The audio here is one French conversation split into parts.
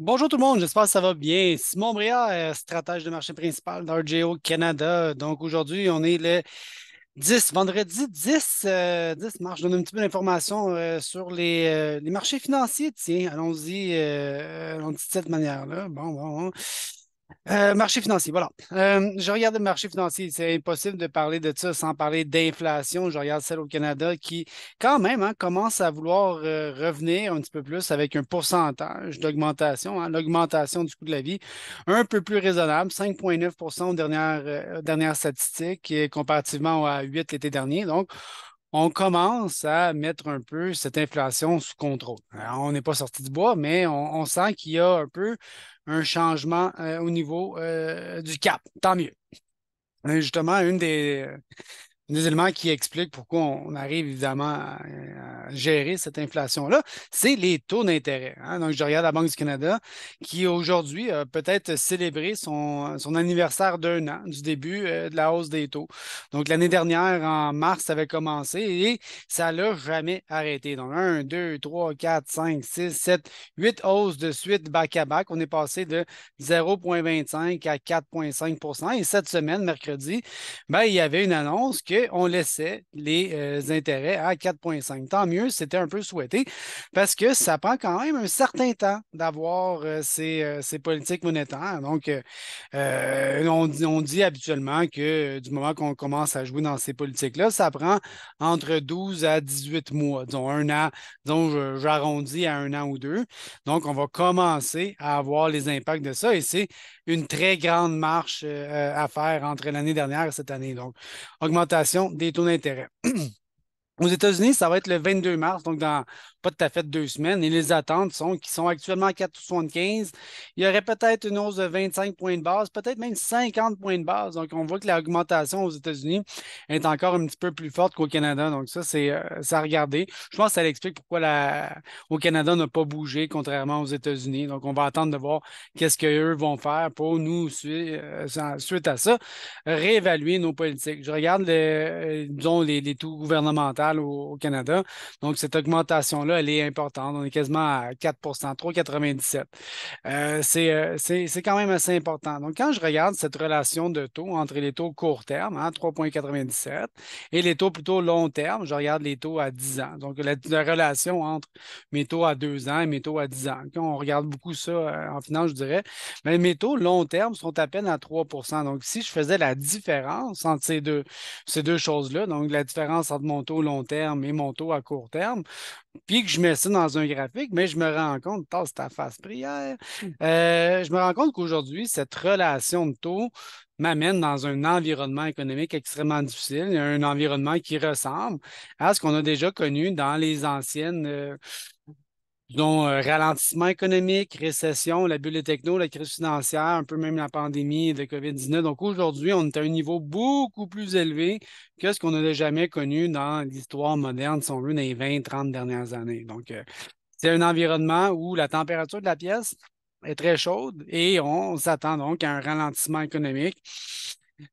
Bonjour tout le monde, j'espère que ça va bien. Simon Briard, euh, stratège de marché principal d'RGO Canada. Donc aujourd'hui, on est le 10, vendredi 10, 10 Marche, Je donne un petit peu d'informations euh, sur euh, les, marchés financiers. Tiens, allons-y allons de cette manière-là. Bon, bon, bon. Euh, marché financier, voilà. Euh, je regarde le marché financier. C'est impossible de parler de ça sans parler d'inflation. Je regarde celle au Canada qui, quand même, hein, commence à vouloir euh, revenir un petit peu plus avec un pourcentage d'augmentation, hein, l'augmentation du coût de la vie, un peu plus raisonnable, 5,9 aux dernières, dernières statistiques, comparativement à 8 l'été dernier. Donc, on commence à mettre un peu cette inflation sous contrôle. on n'est pas sorti du bois, mais on, sent qu'il y a un peu un changement euh, au niveau euh, du cap. Tant mieux. Euh, justement, une des, des éléments qui expliquent pourquoi on arrive évidemment à, gérer cette inflation-là, c'est les taux d'intérêt. Hein. Donc, je regarde la Banque du Canada qui aujourd'hui a peut-être célébré son, anniversaire d'un an du début euh, de la hausse des taux. Donc, l'année dernière, en mars, ça avait commencé et ça l'a jamais arrêté. Donc, 1, 2, 3, 4, 5, 6, 7, 8 hausses de suite back-à-back. On est passé de 0,25 à 4,5 Et cette semaine, mercredi, ben, il y avait une annonce que on laissait les euh, intérêts à 4,5. Tant mieux, c'était un peu souhaité parce que ça prend quand même un certain temps d'avoir euh, euh, ces, politiques monétaires. Donc, on, dit habituellement que du moment qu'on commence à jouer dans ces politiques-là, ça prend entre 12 à 18 mois, disons un an, disons j'arrondis à un an ou deux. Donc, on va commencer à avoir les impacts de ça et c'est une très grande marche euh, à faire entre l'année dernière et cette année. Donc, augmentation des taux d'intérêt. Aux États-Unis, ça va être le 22 mars, donc dans pas tout à fait deux semaines. Et les attentes sont qu'ils sont actuellement à 4,75. Il y aurait peut-être une hausse de 25 points de base, peut-être même 50 points de base. Donc, on voit que l'augmentation aux États-Unis est encore un petit peu plus forte qu'au Canada. Donc, ça, c'est euh, à regarder. Je pense que ça explique pourquoi au Canada n'a pas bougé, contrairement aux États-Unis. Donc, on va attendre de voir qu'est-ce qu'eux vont faire pour nous, euh, suite, à ça, réévaluer nos politiques. Je regarde, euh, disons, les, les taux gouvernementaux au, Canada. Donc, cette augmentation-là, elle est importante. On est quasiment à 4 3,97 euh, euh, C'est quand même assez important. Donc, quand je regarde cette relation de taux entre les taux court terme, 3,97, hein, et les taux plutôt long terme, je regarde les taux à 10 ans. Donc, la, relation entre mes taux à 2 ans et mes taux à 10 ans. On regarde beaucoup ça euh, en finance, je dirais. Mais mes taux long terme sont à peine à 3 Donc, si je faisais la différence entre ces deux, ces deux choses-là, donc la différence entre mon taux long terme et mon taux à court terme, puis que je mets ça dans un graphique, mais je me rends compte, c'est ta face prière, mm. euh, je me rends compte qu'aujourd'hui, cette relation de taux m'amène dans un environnement économique extrêmement difficile, un environnement qui ressemble à ce qu'on a déjà connu dans les anciennes... Euh, donc, euh, ralentissement économique, récession, la bulle techno, la crise financière, un peu même la pandémie de COVID-19. Donc aujourd'hui, on est à un niveau beaucoup plus élevé que ce qu'on n'a jamais connu dans l'histoire moderne, si on veut, dans les 20, 30 dernières années. Donc, euh, c'est un environnement où la température de la pièce est très chaude et on s'attend donc à un ralentissement économique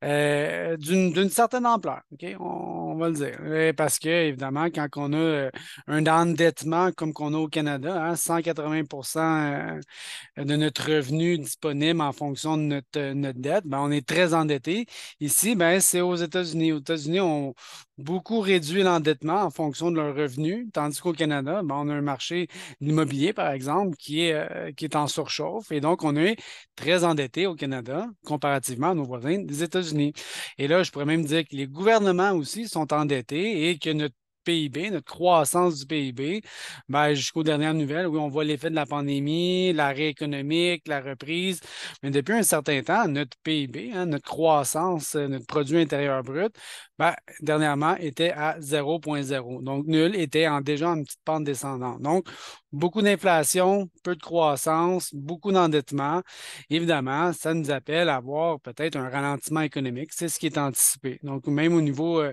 euh, d'une certaine ampleur, on, va le dire. parce que, évidemment, quand on a euh, un endettement comme qu'on a au Canada, 180 hein, euh, de notre revenu disponible en fonction de notre, dette, ben, on est très endetté. Ici, ben, c'est aux États-Unis. Aux États-Unis, on, beaucoup réduit l'endettement en fonction de leurs revenus, tandis qu'au Canada, ben, on a un marché immobilier, par exemple, qui est, euh, qui est en surchauffe. Et donc, on est très endetté au Canada comparativement à nos voisins des États-Unis. Et là, je pourrais même dire que les gouvernements aussi sont endettés et que notre PIB, notre croissance du PIB, ben, jusqu'aux dernières nouvelles, oui, on voit l'effet de la pandémie, l'arrêt économique, la reprise, mais depuis un certain temps, notre PIB, hein, notre croissance, euh, notre produit intérieur brut, ben, dernièrement, était à 0,0. Donc, nul était en, déjà en petite pente descendante. Donc, Beaucoup d'inflation, peu de croissance, beaucoup d'endettement. Évidemment, ça nous appelle à avoir peut-être un ralentissement économique. C'est ce qui est anticipé. Donc, même au niveau euh,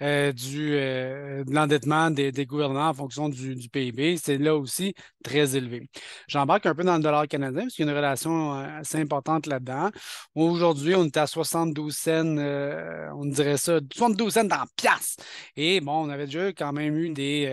euh, du, euh, de l'endettement des, gouvernants en fonction du, PIB, c'est là aussi très élevé. J'embarque un peu dans le dollar canadien parce qu'il y a une relation assez importante là-dedans. Aujourd'hui, on est à 72 cents, on dirait ça, 72 cents en pièce! Et bon, on avait déjà quand même eu des,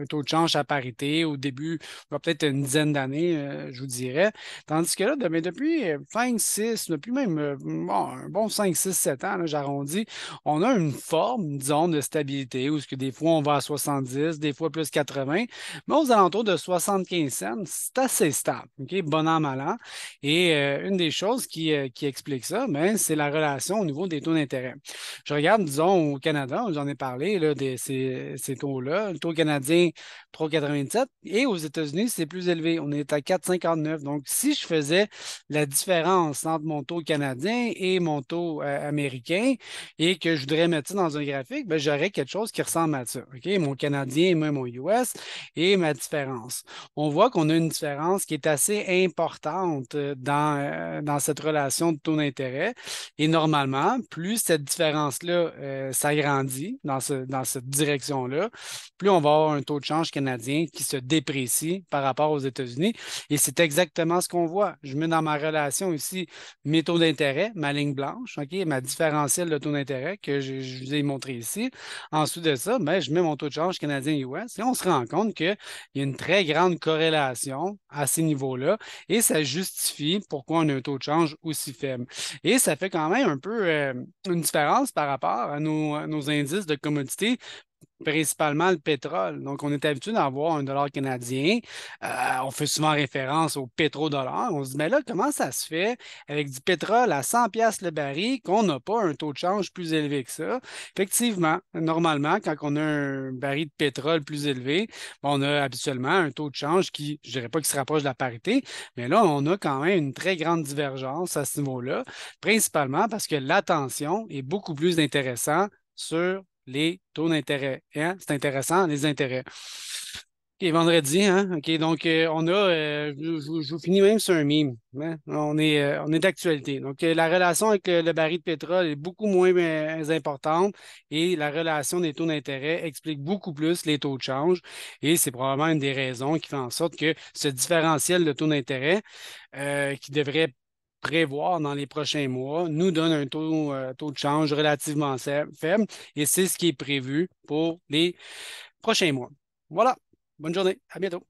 un taux de change à parité au début, peut-être une dizaine d'années, euh, je vous dirais. Tandis que là, ben, depuis 5, euh, 6, depuis même euh, bon, un bon 5, 6, 7 ans, j'arrondis, on a une forme, disons, de stabilité où ce que des fois on va à 70, des fois plus 80, mais aux alentours de 75 cents, c'est assez stable, Bon an, mal an. Et une des choses qui, explique ça, ben, c'est la relation au niveau des taux d'intérêt. Je regarde, disons, au Canada, j'en ai parlé, là, de ces, ces taux-là. Le taux canadien, 3,97, et aux États-Unis, c'est plus élevé. On est à 4,59. Donc, si je faisais la différence entre mon taux canadien et mon taux euh, américain et que je voudrais mettre ça dans un graphique, ben, j'aurais quelque chose qui ressemble à ça. OK? Mon canadien et mon US et ma différence. On voit qu'on a une différence qui est assez importante euh, dans, euh, dans cette relation de taux d'intérêt. Et normalement, plus cette différence-là s'agrandit dans, ce, dans cette direction-là, plus on va avoir un taux de change canadien qui se déprécie par rapport aux États-Unis. Et c'est exactement ce qu'on voit. Je mets dans ma relation ici mes taux d'intérêt, ma ligne blanche, ma différentielle de taux d'intérêt que je, vous ai montré ici. en dessous de ça, ben, je mets mon taux de change canadien ouest et on se rend compte qu'il y a une très grande corrélation à ces niveaux-là et ça justifie pourquoi on a un taux de change aussi faible. Et ça fait quand même un peu euh, une différence par rapport à nos, à nos indices de commodité principalement le pétrole. Donc, on est habitué d'avoir un dollar canadien. Euh, on fait souvent référence au pétrodollar. On se dit, mais là, comment ça se fait avec du pétrole à 100 pièces le baril qu'on n'a pas un taux de change plus élevé que ça? Effectivement, normalement, quand on a un baril de pétrole plus élevé, on a habituellement un taux de change qui, je ne dirais pas qu'il se rapproche de la parité, mais là, on a quand même une très grande divergence à ce niveau-là, principalement parce que l'attention est beaucoup plus intéressante sur les taux d'intérêt. Hein? C'est intéressant, les intérêts. OK, vendredi, hein? OK, donc euh, on a, euh, je, vous finis même sur un mime. Hein? On est, euh, est d'actualité. Donc, la relation avec le, le, baril de pétrole est beaucoup moins importante et la relation des taux d'intérêt explique beaucoup plus les taux de change. Et c'est probablement une des raisons qui fait en sorte que ce différentiel de taux d'intérêt qui devrait prévoir dans les prochains mois nous donne un taux, euh, taux de change relativement faible et c'est ce qui est prévu pour les prochains mois. Voilà. Bonne journée. À bientôt.